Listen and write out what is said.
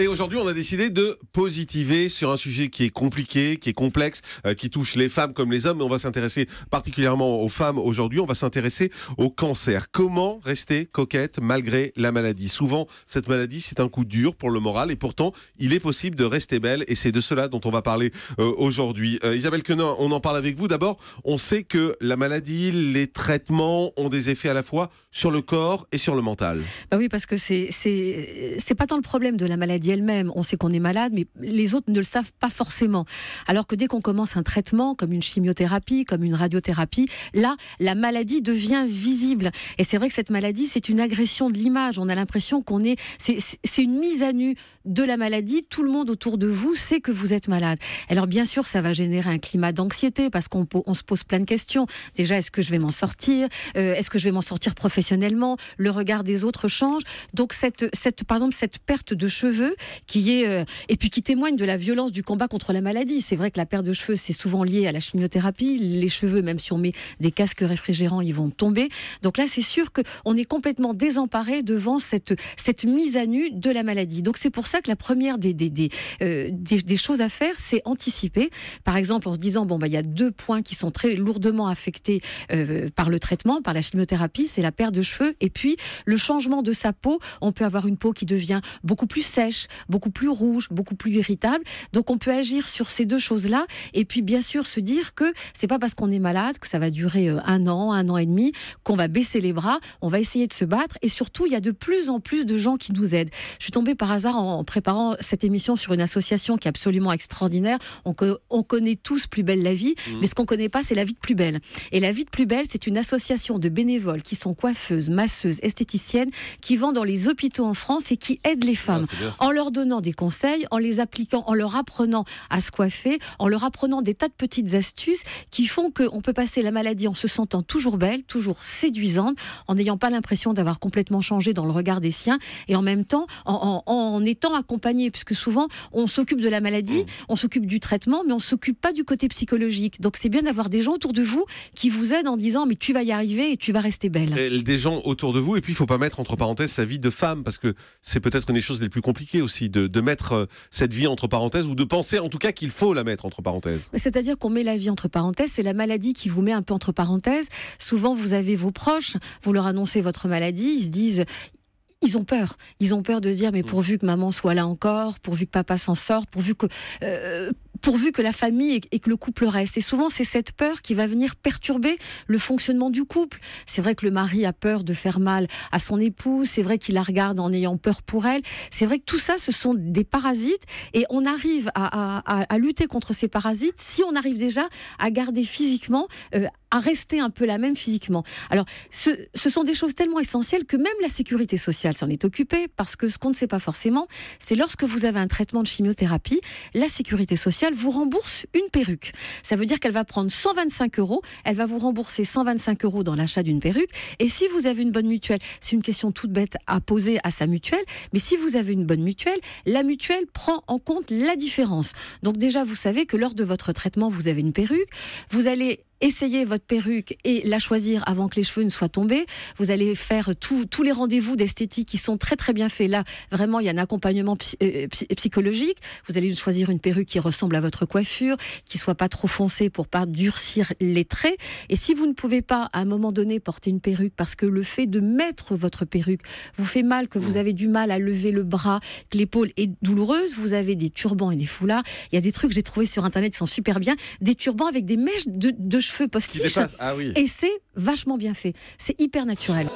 Et aujourd'hui, on a décidé de positiver sur un sujet qui est compliqué, qui est complexe, euh, qui touche les femmes comme les hommes. Mais on va s'intéresser particulièrement aux femmes aujourd'hui. On va s'intéresser au cancer. Comment rester coquette malgré la maladie Souvent, cette maladie, c'est un coup dur pour le moral. Et pourtant, il est possible de rester belle. Et c'est de cela dont on va parler euh, aujourd'hui. Euh, Isabelle Quenin, on en parle avec vous. D'abord, on sait que la maladie, les traitements ont des effets à la fois sur le corps et sur le mental. Bah oui, parce que c'est pas tant le problème de la maladie elle-même. On sait qu'on est malade, mais les autres ne le savent pas forcément. Alors que dès qu'on commence un traitement, comme une chimiothérapie, comme une radiothérapie, là, la maladie devient visible. Et c'est vrai que cette maladie, c'est une agression de l'image. On a l'impression qu'on est, c'est une mise à nu de la maladie. Tout le monde autour de vous sait que vous êtes malade. Alors bien sûr, ça va générer un climat d'anxiété parce qu'on se pose plein de questions. Déjà, est-ce que je vais m'en sortir euh, Est-ce que je vais m'en sortir professionnellement Le regard des autres change. Donc cette, cette, par exemple, cette perte de cheveux, qui est euh, et puis qui témoigne de la violence du combat contre la maladie. C'est vrai que la perte de cheveux, c'est souvent lié à la chimiothérapie. Les cheveux, même si on met des casques réfrigérants, ils vont tomber. Donc là, c'est sûr qu'on est complètement désemparé devant cette, cette mise à nu de la maladie. Donc c'est pour ça que la première des, des, euh, des, des, choses à faire, c'est anticiper. Par exemple, en se disant, bon, bah, il y a deux points qui sont très lourdement affectés euh, par le traitement, par la chimiothérapie, c'est la perte de cheveux et puis le changement de sa peau. On peut avoir une peau qui devient beaucoup plus sèche, beaucoup plus rouge, beaucoup plus irritable. Donc on peut agir sur ces deux choses-là et puis bien sûr se dire que c'est pas parce qu'on est malade que ça va durer euh, un an, un an et demi qu'on va baisser les bras, on va essayer de se battre et surtout il y a de plus en plus de gens qui nous aident. Je suis tombée par hasard en préparant cette émission sur une association qui est absolument extraordinaire. On, on connaît tous Plus belle la vie, mmh. mais ce qu'on connaît pas c'est la vie de Plus belle. Et la vie de Plus belle, c'est une association de bénévoles qui sont coiffeuses, masseuses, esthéticiennes qui vont dans les hôpitaux en France et qui aident les ah, femmes leur donnant des conseils, en les appliquant, en leur apprenant à se coiffer, en leur apprenant des tas de petites astuces qui font qu'on peut passer la maladie en se sentant toujours belle, toujours séduisante, en n'ayant pas l'impression d'avoir complètement changé dans le regard des siens et en même temps en, étant accompagné, puisque souvent on s'occupe de la maladie, mmh. on s'occupe du traitement, mais on s'occupe pas du côté psychologique. Donc c'est bien d'avoir des gens autour de vous qui vous aident en disant mais tu vas y arriver et tu vas rester belle. Des gens autour de vous et puis il faut pas mettre entre parenthèses sa vie de femme parce que c'est peut-être une des choses les plus compliquées aussi de, de, mettre euh, cette vie entre parenthèses ou de penser en tout cas qu'il faut la mettre entre parenthèses. C'est-à-dire qu'on met la vie entre parenthèses, c'est la maladie qui vous met un peu entre parenthèses. Souvent, vous avez vos proches, vous leur annoncez votre maladie, ils se disent ils ont peur. Ils ont peur de dire mais mm. pourvu que maman soit là encore, pourvu que papa s'en sorte, pourvu que euh, pourvu que la famille et que le couple reste. Et souvent, c'est cette peur qui va venir perturber le fonctionnement du couple. C'est vrai que le mari a peur de faire mal à son épouse, c'est vrai qu'il la regarde en ayant peur pour elle, c'est vrai que tout ça, ce sont des parasites, et on arrive à, à, lutter contre ces parasites si on arrive déjà à garder physiquement... Euh, à rester un peu la même physiquement. Alors, ce, sont des choses tellement essentielles que même la sécurité sociale s'en est occupée, parce que ce qu'on ne sait pas forcément, c'est lorsque vous avez un traitement de chimiothérapie, la sécurité sociale vous rembourse une perruque. Ça veut dire qu'elle va prendre 125 euros, elle va vous rembourser 125 euros dans l'achat d'une perruque, et si vous avez une bonne mutuelle, c'est une question toute bête à poser à sa mutuelle, mais si vous avez une bonne mutuelle, la mutuelle prend en compte la différence. Donc déjà, vous savez que lors de votre traitement, vous avez une perruque, vous allez essayez votre perruque et la choisir avant que les cheveux ne soient tombés. Vous allez faire tous les rendez-vous d'esthétique qui sont très très bien faits. Là, vraiment, il y a un accompagnement euh, psychologique. Vous allez choisir une perruque qui ressemble à votre coiffure, qui soit pas trop foncée pour pas durcir les traits. Et si vous ne pouvez pas, à un moment donné, porter une perruque parce que le fait de mettre votre perruque vous fait mal, que vous mm. avez du mal à lever le bras, que l'épaule est douloureuse, vous avez des turbans et des foulards. Il y a des trucs que j'ai trouvé sur Internet qui sont super bien. Des turbans avec des mèches de, de cheveux post ah Et c'est vachement bien fait. C'est hyper naturel.